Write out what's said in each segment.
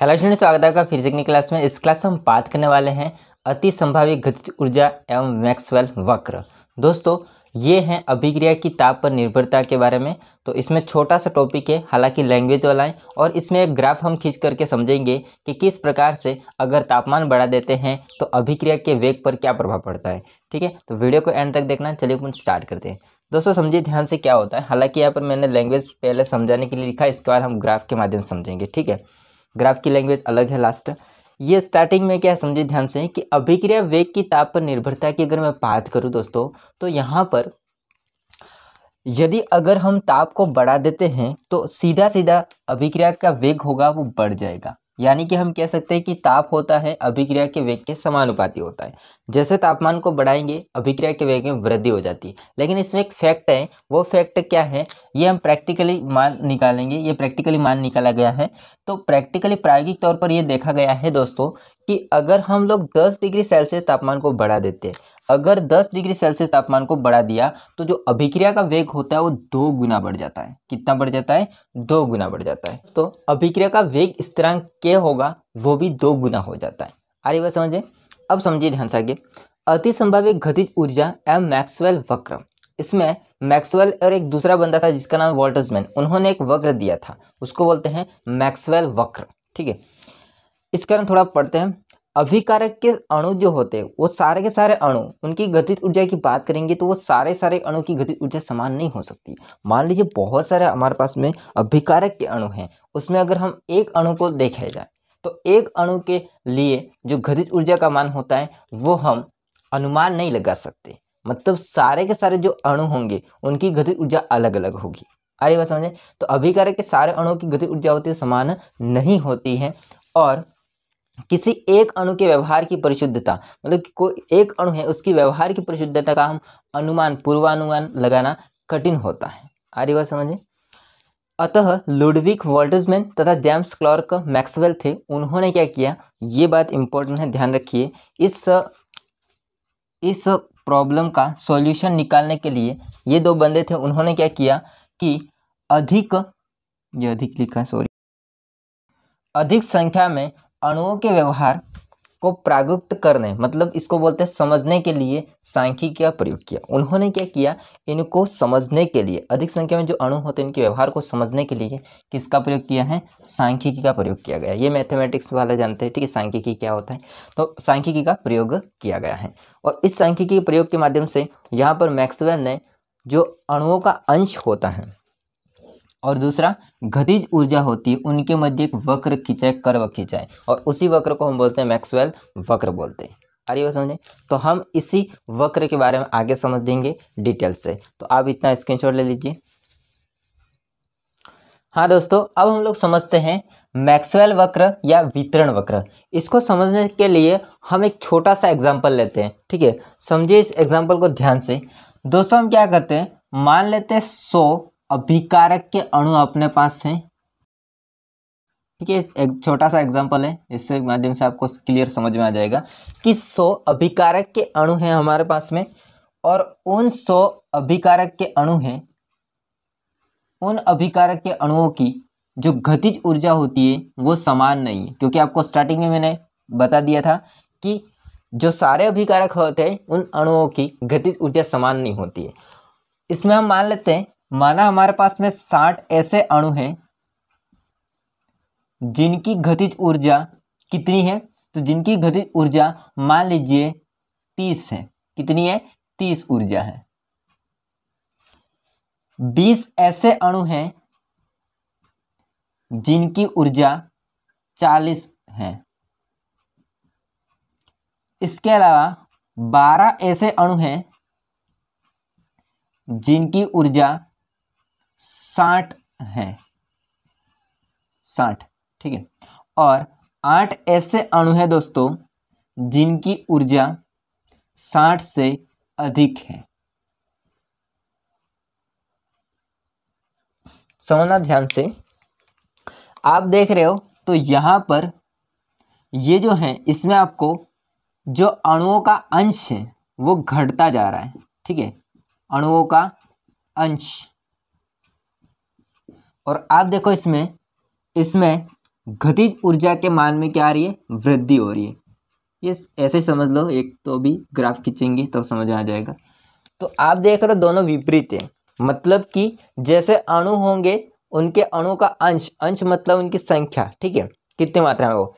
hello student स्वागत है आपका फिजिक्स की क्लास में इस क्लास में हम बात करने वाले हैं अति संभावित गतिज ऊर्जा एवं मैक्सवेल वक्र दोस्तों ये हैं अभिक्रिया की ताप पर निर्भरता के बारे में तो इसमें छोटा सा टॉपिक है हालांकि लैंग्वेज वाला है और इसमें एक ग्राफ हम खींच करके समझेंगे कि किस प्रकार से अगर तापमान बढ़ा देते हैं तो अभिक्रिया के वेग पर क्या प्रभाव पड़ता है ठीक है तो वीडियो को एंड तक देखना चलिए अपन स्टार्ट करते हैं दोस्तों समझिए ध्यान से क्या होता है हालांकि यहाँ पर मैंने लैंग्वेज पहले समझाने के लिए लिखा इसके बाद हम ग्राफ के माध्यम से समझेंगे ठीक है ग्राफ की लैंग्वेज अलग है लास्ट ये स्टार्टिंग में क्या है ध्यान से कि अभिक्रिया वेग की ताप पर निर्भरता की अगर मैं बात करूँ दोस्तों तो यहाँ पर यदि अगर हम ताप को बढ़ा देते हैं तो सीधा सीधा अभिक्रिया का वेग होगा वो बढ़ जाएगा यानी कि हम कह सकते हैं कि ताप होता है अभिक्रिया के वेग के समानुपाती होता है जैसे तापमान को बढ़ाएंगे अभिक्रिया के वेग में वृद्धि हो जाती है लेकिन इसमें एक फैक्ट है वो फैक्ट क्या है ये हम प्रैक्टिकली मान निकालेंगे ये प्रैक्टिकली मान निकाला गया है तो प्रैक्टिकली प्रायोगिक तौर पर यह देखा गया है दोस्तों कि अगर हम लोग 10 डिग्री सेल्सियस तापमान को बढ़ा देते हैं अगर 10 डिग्री सेल्सियस तापमान को बढ़ा दिया तो जो अभिक्रिया का वेग होता है वो दो गुना बढ़ जाता है कितना बढ़ जाता है दो गुना बढ़ जाता है तो अभिक्रिया का वेग स्थिरांक के होगा वो भी दो गुना हो जाता है आ रही बात समझे अब समझिए ध्यान से आगे अति संभावित घटित ऊर्जा एम मैक्सवेल वक्र इसमें मैक्सवेल और एक दूसरा बंदा था जिसका नाम वॉल्टर्समैन उन्होंने एक वक्र दिया था उसको बोलते हैं मैक्सवेल वक्र ठीक है इसके कारण थोड़ा पढ़ते हैं अभिकारक के अणु जो होते हैं वो सारे के सारे अणु उनकी गतिज ऊर्जा की बात करेंगे तो वो सारे सारे अणु की गतिज ऊर्जा समान नहीं हो सकती मान लीजिए बहुत सारे हमारे पास में अभिकारक के अणु हैं उसमें अगर हम एक अणु को देखा जाए तो एक अणु के लिए जो गतिज ऊर्जा का मान होता है वो हम अनुमान नहीं लगा सकते मतलब सारे के सारे जो अणु होंगे उनकी गतिज ऊर्जा अलग अलग होगी आइए बात समझें तो अभिकारक के सारे अणु की गतिज ऊर्जा होती है समान नहीं होती है और किसी एक अणु के व्यवहार की परिशुद्धता मतलब कोई एक अणु है उसकी व्यवहार की परिशुद्धता का हम अनुमान पूर्वानुमान लगाना कठिन होता है रही बात समझें अतः लुडविक वोल्टजमैन तथा जेम्स क्लॉर्क मैक्सवेल थे उन्होंने क्या किया ये बात इम्पोर्टेंट है ध्यान रखिए इस इस प्रॉब्लम का सॉल्यूशन निकालने के लिए ये दो बंदे थे उन्होंने क्या किया कि अधिक ये अधिक लिखा सॉरी अधिक संख्या में अणुओं के व्यवहार को प्रागुक्त करने मतलब इसको बोलते हैं समझने के लिए सांख्यिकी का प्रयोग किया उन्होंने क्या किया इनको समझने के लिए अधिक संख्या में जो अणु होते हैं इनके व्यवहार को समझने के लिए किसका प्रयोग किया है सांख्यिकी का प्रयोग किया गया ये मैथमेटिक्स वाले जानते हैं ठीक है सांख्यिकी क्या होता है तो सांख्यिकी का प्रयोग किया गया है और इस सांख्यिकी प्रयोग के माध्यम से यहाँ पर मैक्सवेल ने जो अणुओं का अंश होता है और दूसरा गतिज ऊर्जा होती है उनके मध्य एक वक्र खिंचाए कर्व खिंचाए और उसी वक्र को हम बोलते हैं मैक्सवेल वक्र बोलते हैं आ रही समझें तो हम इसी वक्र के बारे में आगे समझ देंगे डिटेल से तो आप इतना स्क्रीन ले लीजिए हाँ दोस्तों अब हम लोग समझते हैं मैक्सवेल वक्र या वितरण वक्र इसको समझने के लिए हम एक छोटा सा एग्जाम्पल लेते हैं ठीक है समझिए इस एग्जाम्पल को ध्यान से दोस्तों हम क्या करते हैं मान लेते हैं सौ अभिकारक के अणु अपने पास हैं ठीक है एक छोटा सा एग्जांपल है इससे माध्यम से आपको क्लियर समझ में आ जाएगा कि सौ अभिकारक के अणु हैं हमारे पास में और उन सौ अभिकारक के अणु हैं उन अभिकारक के अणुओं की जो गतिज ऊर्जा होती है वो समान नहीं है क्योंकि आपको स्टार्टिंग में मैंने बता दिया था कि जो सारे अभिकारक होते हैं उन अणुओं की गतिज ऊर्जा समान नहीं होती है इसमें हम मान लेते हैं माना हमारे पास में साठ ऐसे अणु हैं जिनकी गतिज ऊर्जा कितनी है तो जिनकी गतिज ऊर्जा मान लीजिए तीस है कितनी है तीस ऊर्जा है बीस ऐसे अणु हैं जिनकी ऊर्जा चालीस है इसके अलावा बारह ऐसे अणु हैं जिनकी ऊर्जा साठ है साठ ठीक है और आठ ऐसे अणु हैं दोस्तों जिनकी ऊर्जा साठ से अधिक है समझना ध्यान से आप देख रहे हो तो यहां पर ये जो है इसमें आपको जो अणुओं का अंश है वो घटता जा रहा है ठीक है अणुओं का अंश और आप देखो इसमें इसमें गतिज ऊर्जा के मान में क्या आ रही है वृद्धि हो रही है ये ऐसे समझ लो एक तो भी ग्राफ खींचेंगे तब तो समझ में आ जाएगा तो आप देख रहे हो दोनों विपरीत है मतलब कि जैसे अणु होंगे उनके अणु का अंश अंश मतलब उनकी संख्या ठीक है कितनी मात्रा में वो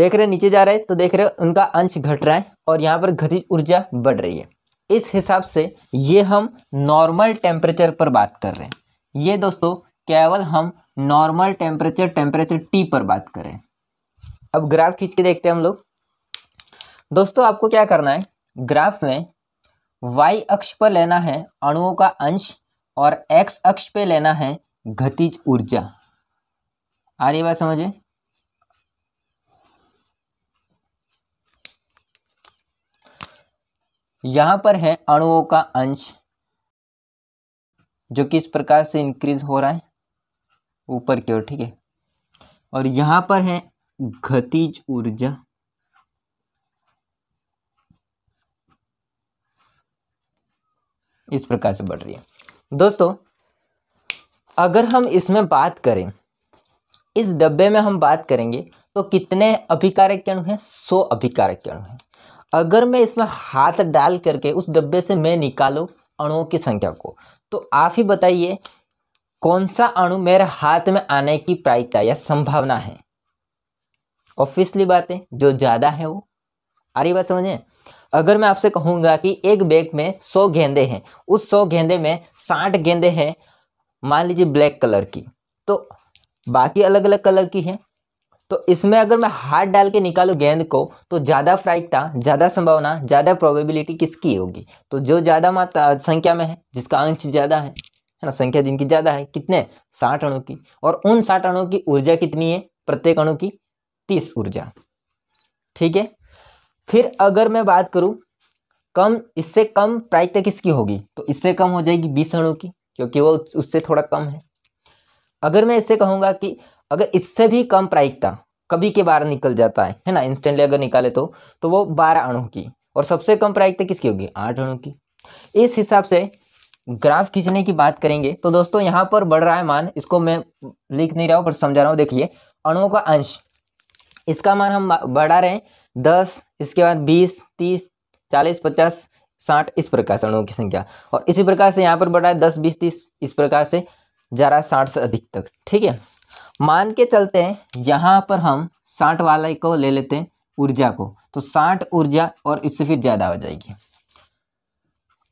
देख रहे नीचे जा रहे तो देख रहे उनका अंश घट रहा है और यहाँ पर गतिज ऊर्जा बढ़ रही है इस हिसाब से ये हम नॉर्मल टेम्परेचर पर बात कर रहे हैं ये दोस्तों केवल हम नॉर्मल टेम्परेचर टेम्परेचर टी पर बात करें अब ग्राफ खींच के देखते हैं हम लोग दोस्तों आपको क्या करना है ग्राफ में वाई अक्ष पर लेना है अणुओं का अंश और एक्स अक्ष पे लेना है गतिज ऊर्जा आ रही बात समझे यहां पर है अणुओं का अंश जो किस प्रकार से इंक्रीज हो रहा है ऊपर की ओर ठीक है और यहाँ पर है गतिज ऊर्जा इस प्रकार से बढ़ रही है दोस्तों अगर हम इसमें बात करें इस डब्बे में हम बात करेंगे तो कितने अभिकारक किरण हैं सौ अभिकारक किरण हैं अगर मैं इसमें हाथ डाल करके उस डब्बे से मैं निकालूँ अणुओं की संख्या को तो आप ही बताइए कौन सा अणु मेरे हाथ में आने की प्रायिकता या संभावना है ऑफिसली बात है जो ज़्यादा है वो आ रही बात समझे अगर मैं आपसे कहूंगा कि एक बैग में सौ गेंदे हैं उस सौ गेंदे में साठ गेंदे हैं मान लीजिए ब्लैक कलर की तो बाकी अलग अलग कलर की है तो इसमें अगर मैं हाथ डाल के निकालू गेंद को तो ज़्यादा फ्राइकता ज़्यादा संभावना ज़्यादा प्रोबेबिलिटी किसकी होगी तो जो ज़्यादा मात्रा संख्या में है जिसका अंश ज़्यादा है है ना संख्या जिनकी ज़्यादा है कितने साठ अणु की और उन साठ अणु की ऊर्जा कितनी है प्रत्येक अणु की तीस ऊर्जा ठीक है फिर अगर मैं बात करूं कम इससे कम प्रायिकता किसकी होगी तो इससे कम हो जाएगी बीस अणु की क्योंकि वो उससे थोड़ा कम है अगर मैं इससे कहूंगा कि अगर इससे भी कम प्रायिकता कभी के बाहर निकल जाता है है ना इंस्टेंटली अगर निकाले तो तो वो बारह अणु की और सबसे कम प्रायिकता किसकी होगी आठ अणु की इस हिसाब से ग्राफ खींचने की बात करेंगे तो दोस्तों यहाँ पर बढ़ रहा है मान इसको मैं लिख नहीं रहा हूँ पर समझा रहा हूँ देखिए अणुओं का अंश इसका मान हम बढ़ा रहे हैं दस इसके बाद बीस तीस चालीस पचास साठ इस प्रकार से अणुओं की संख्या और इसी प्रकार से यहाँ पर बढ़ा है दस बीस तीस इस प्रकार से जा रहा है साठ से अधिक तक ठीक है मान के चलते हैं यहाँ पर हम साठ वाले को ले लेते हैं ऊर्जा को तो साठ ऊर्जा और इससे फिर ज़्यादा हो जाएगी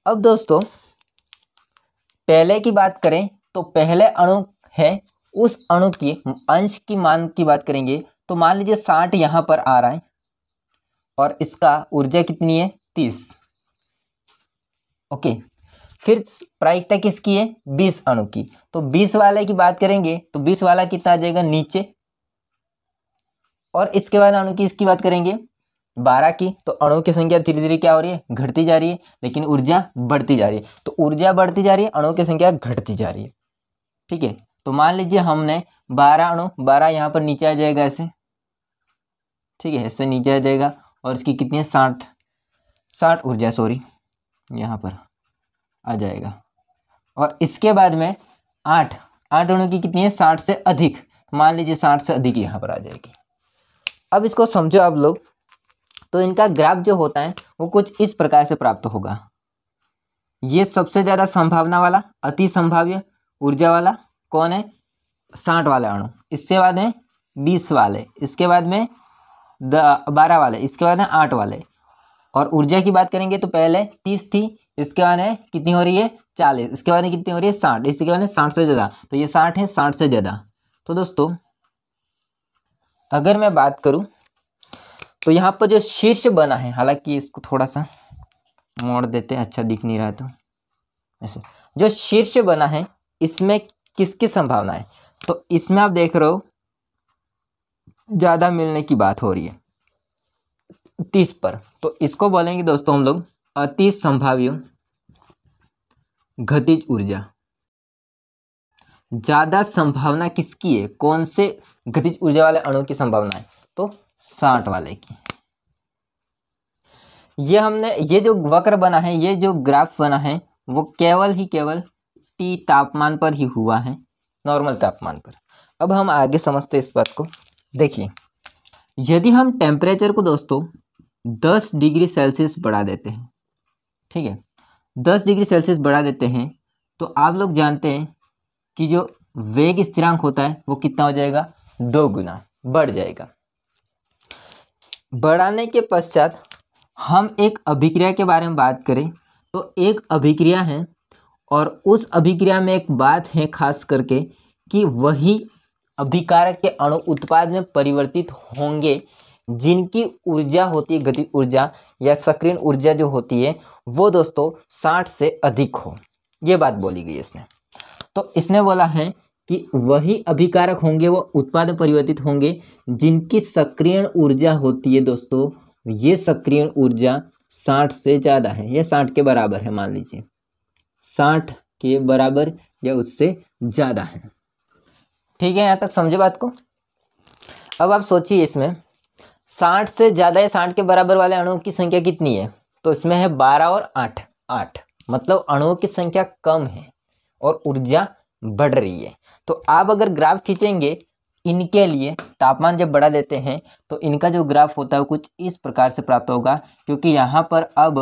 अब दोस्तों पहले की बात करें तो पहले अणु है उस अणु की अंश की मान की बात करेंगे तो मान लीजिए साठ यहाँ पर आ रहा है और इसका ऊर्जा कितनी है तीस ओके फिर प्रायिकता किसकी है बीस अणु की तो बीस वाले की बात करेंगे तो बीस वाला कितना आ जाएगा नीचे और इसके बाद अणु की इसकी बात करेंगे बारह की तो अणु की संख्या धीरे धीरे क्या हो रही है घटती जा रही है लेकिन ऊर्जा बढ़ती जा रही है तो ऊर्जा बढ़ती जा रही है अणु की संख्या घटती जा रही है ठीक है तो मान लीजिए हमने बारह अणु बारह यहाँ पर नीचे आ जाएगा ऐसे ठीक है ऐसे नीचे आ जाएगा और इसकी कितनी है साठ साठ ऊर्जा सॉरी यहाँ पर आ जाएगा और इसके बाद में आठ आठ अणु की कितनी है साठ से अधिक मान लीजिए साठ से अधिक यहाँ पर आ जाएगी अब इसको समझो आप लोग तो इनका ग्राफ जो होता है वो कुछ इस प्रकार से प्राप्त होगा ये सबसे ज़्यादा संभावना वाला अति संभाव्य ऊर्जा वाला कौन है साठ वाले अणु इससे बाद में बीस वाले इसके बाद में द बारह वाले इसके बाद में आठ वाले और ऊर्जा की बात करेंगे तो पहले तीस थी इसके बाद है कितनी हो रही है चालीस इसके बाद कितनी हो रही है साठ इसके बाद साठ से ज़्यादा तो ये साठ है साठ से ज़्यादा तो दोस्तों अगर मैं बात करूँ तो यहाँ पर जो शीर्ष बना है हालांकि इसको थोड़ा सा मोड़ देते हैं अच्छा दिख नहीं रहा तो ऐसे जो शीर्ष बना है इसमें किसकी संभावना है तो इसमें आप देख रहे हो ज़्यादा मिलने की बात हो रही है तीस पर तो इसको बोलेंगे दोस्तों हम लोग अति संभाव्य घटिज ऊर्जा ज़्यादा संभावना किसकी है कौन से घटिज ऊर्जा वाले अणु की संभावना है तो साठ वाले की ये हमने ये जो वक्र बना है ये जो ग्राफ बना है वो केवल ही केवल टी तापमान पर ही हुआ है नॉर्मल तापमान पर अब हम आगे समझते इस बात को देखिए यदि हम टेम्परेचर को दोस्तों दस डिग्री सेल्सियस बढ़ा देते हैं ठीक है दस डिग्री सेल्सियस बढ़ा देते हैं तो आप लोग जानते हैं कि जो वेग स्थिरांक होता है वो कितना हो जाएगा दो गुना बढ़ जाएगा बढ़ाने के पश्चात हम एक अभिक्रिया के बारे में बात करें तो एक अभिक्रिया है और उस अभिक्रिया में एक बात है खास करके कि वही अभिकारक के अणु उत्पाद में परिवर्तित होंगे जिनकी ऊर्जा होती है गति ऊर्जा या सक्रिय ऊर्जा जो होती है वो दोस्तों साठ से अधिक हो ये बात बोली गई इसने तो इसने बोला है कि वही अभिकारक होंगे वो उत्पाद परिवर्तित होंगे जिनकी सक्रिय ऊर्जा होती है दोस्तों ये सक्रिय ऊर्जा साठ से ज़्यादा है या साठ के बराबर है मान लीजिए साठ के बराबर या उससे ज़्यादा है ठीक है यहाँ तक समझे बात को अब आप सोचिए इसमें साठ से ज़्यादा या साठ के बराबर वाले अणुओं की संख्या कितनी है तो इसमें है बारह और आठ आठ मतलब अणुओं की संख्या कम है और ऊर्जा बढ़ रही है तो आप अगर ग्राफ खींचेंगे इनके लिए तापमान जब बढ़ा देते हैं तो इनका जो ग्राफ होता है कुछ इस प्रकार से प्राप्त होगा क्योंकि यहाँ पर अब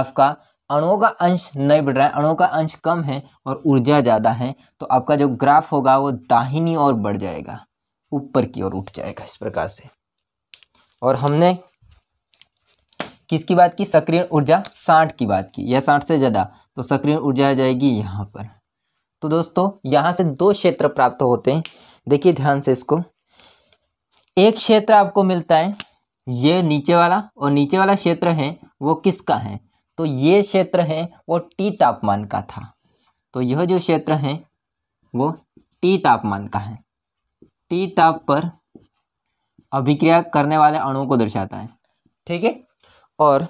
आपका अणुओं का अंश नहीं बढ़ रहा है अणुओं का अंश कम है और ऊर्जा ज़्यादा है तो आपका जो ग्राफ होगा वो दाहिनी ओर बढ़ जाएगा ऊपर की ओर उठ जाएगा इस प्रकार से और हमने किसकी बात की सक्रिय ऊर्जा साठ की बात की या साठ से ज़्यादा तो सक्रिय ऊर्जा आ जाएगी यहाँ पर तो दोस्तों यहाँ से दो क्षेत्र प्राप्त होते हैं देखिए ध्यान से इसको एक क्षेत्र आपको मिलता है ये नीचे वाला और नीचे वाला क्षेत्र है वो किसका है तो ये क्षेत्र है वो टी तापमान का था तो यह जो क्षेत्र है वो टी तापमान का है टी ताप पर अभिक्रिया करने वाले अणुओं को दर्शाता है ठीक है और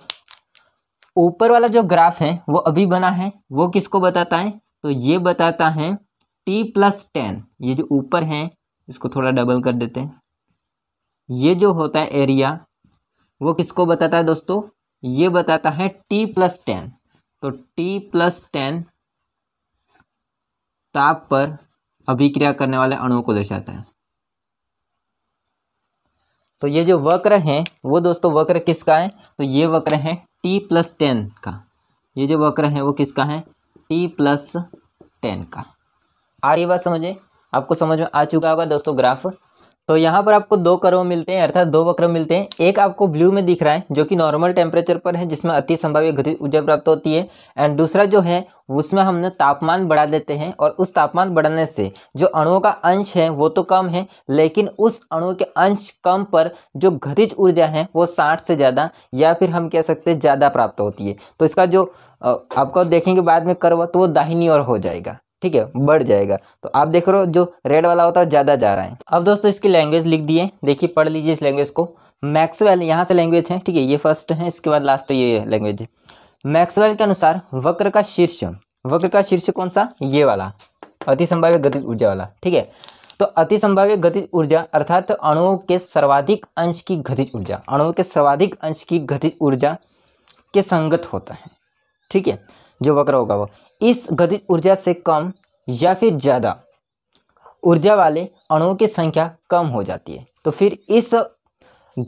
ऊपर वाला जो ग्राफ है वो अभी बना है वो किसको बताता है तो ये बताता है टी प्लस टेन ये जो ऊपर हैं इसको थोड़ा डबल कर देते हैं ये जो होता है एरिया वो किसको बताता है दोस्तों ये बताता है टी प्लस टेन तो टी प्लस टेन ताप पर अभिक्रिया करने वाले अणुओं को दर्शाता है तो ये जो वक्र है वो दोस्तों वक्र किसका है तो ये वक्र है टी प्लस टेन का ये जो वक्र है वो किसका है टी प्लस टेन का आ रही बात समझे आपको समझ में आ चुका होगा दोस्तों ग्राफ तो यहाँ पर आपको दो कर्व मिलते हैं अर्थात दो वक्र मिलते हैं एक आपको ब्लू में दिख रहा है जो कि नॉर्मल टेम्परेचर पर है जिसमें अति संभाव्य घटित ऊर्जा प्राप्त होती है एंड दूसरा जो है उसमें हमने तापमान बढ़ा देते हैं और उस तापमान बढ़ाने से जो अणुओं का अंश है वो तो कम है लेकिन उस अणु के अंश कम पर जो घटित ऊर्जा है वो साठ से ज़्यादा या फिर हम कह सकते हैं ज़्यादा प्राप्त होती है तो इसका जो आपको देखेंगे बाद में कर्व तो वो दाहिनी ओर हो जाएगा ठीक है बढ़ जाएगा तो आप देख रहे हो जो रेड वाला होता है ज़्यादा जा रहा है अब दोस्तों इसकी लैंग्वेज लिख दिए देखिए पढ़ लीजिए इस लैंग्वेज को मैक्सवेल यहाँ से लैंग्वेज है ठीक है ये फर्स्ट है इसके बाद लास्ट ये लैंग्वेज है मैक्सवेल के अनुसार वक्र का शीर्ष वक्र का शीर्ष कौन सा ये वाला अति संभाव्य गतिज ऊर्जा वाला ठीक है तो अति संभाव्य गतिज ऊर्जा अर्थात अणुओं के सर्वाधिक अंश की गतिज ऊर्जा अणुओं के सर्वाधिक अंश की गतिज ऊर्जा के संगत होता है ठीक है जो वक्र होगा वो इस गतिज ऊर्जा से कम या फिर ज़्यादा ऊर्जा वाले अणुओं की संख्या कम हो जाती है तो फिर इस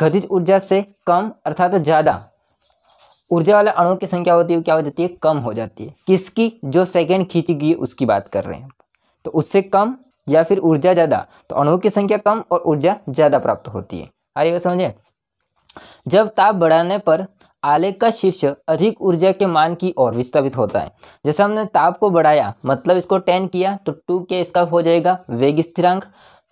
गतिज ऊर्जा से कम अर्थात ज़्यादा ऊर्जा वाले अणुओं की संख्या होती है क्या हो जाती है कम हो जाती है किसकी जो सेकेंड खींची गई उसकी बात कर रहे हैं तो उससे कम या फिर ऊर्जा ज़्यादा तो अणुओं की संख्या कम और ऊर्जा ज़्यादा प्राप्त होती है आइए समझें जब ताप बढ़ाने पर आलेख का शीर्ष अधिक ऊर्जा के मान की ओर विस्थापित होता है जैसे हमने ताप को बढ़ाया मतलब इसको टेन किया तो टू के इसका हो जाएगा वेग स्थिरांक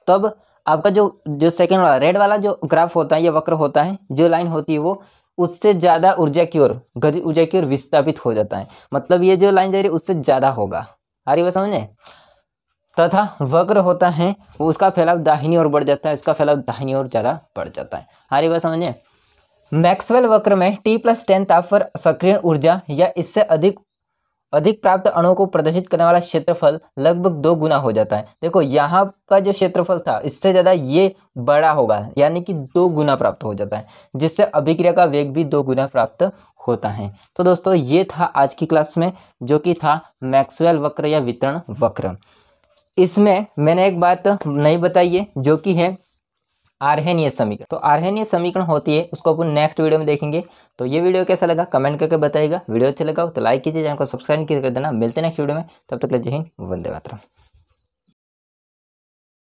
तब आपका जो जो सेकेंड वाला रेड वाला जो ग्राफ होता है या वक्र होता है जो लाइन होती है वो उससे ज़्यादा ऊर्जा की ओर गति ऊर्जा की ओर विस्थापित हो जाता है मतलब ये जो लाइन जा रही है उससे ज़्यादा होगा आ रही बात समझे तथा वक्र होता है उसका फैलाव दाहिनी ओर बढ़ जाता है इसका फैलाव दाहिनी ओर ज़्यादा बढ़ जाता है हरी बात समझे मैक्सवेल वक्र में टी प्लस टेन ताप पर सक्रिय ऊर्जा या इससे अधिक अधिक प्राप्त अणु को प्रदर्शित करने वाला क्षेत्रफल लगभग दो गुना हो जाता है देखो यहाँ का जो क्षेत्रफल था इससे ज़्यादा ये बड़ा होगा यानी कि दो गुना प्राप्त हो जाता है जिससे अभिक्रिया का वेग भी दो गुना प्राप्त होता है तो दोस्तों ये था आज की क्लास में जो कि था मैक्सवेल वक्र या वितरण वक्र इसमें मैंने एक बात नहीं बताई है जो कि है आर्हेनीय समीकरण तो आर्हेनीय समीकरण होती है उसको अपन नेक्स्ट वीडियो में देखेंगे तो ये वीडियो कैसा लगा कमेंट करके बताएगा वीडियो अच्छा लगा तो लाइक कीजिए चैनल को सब्सक्राइब तो कर देना मिलते हैं नेक्स्ट वीडियो में तब तक जय हिंद वंदे मातरम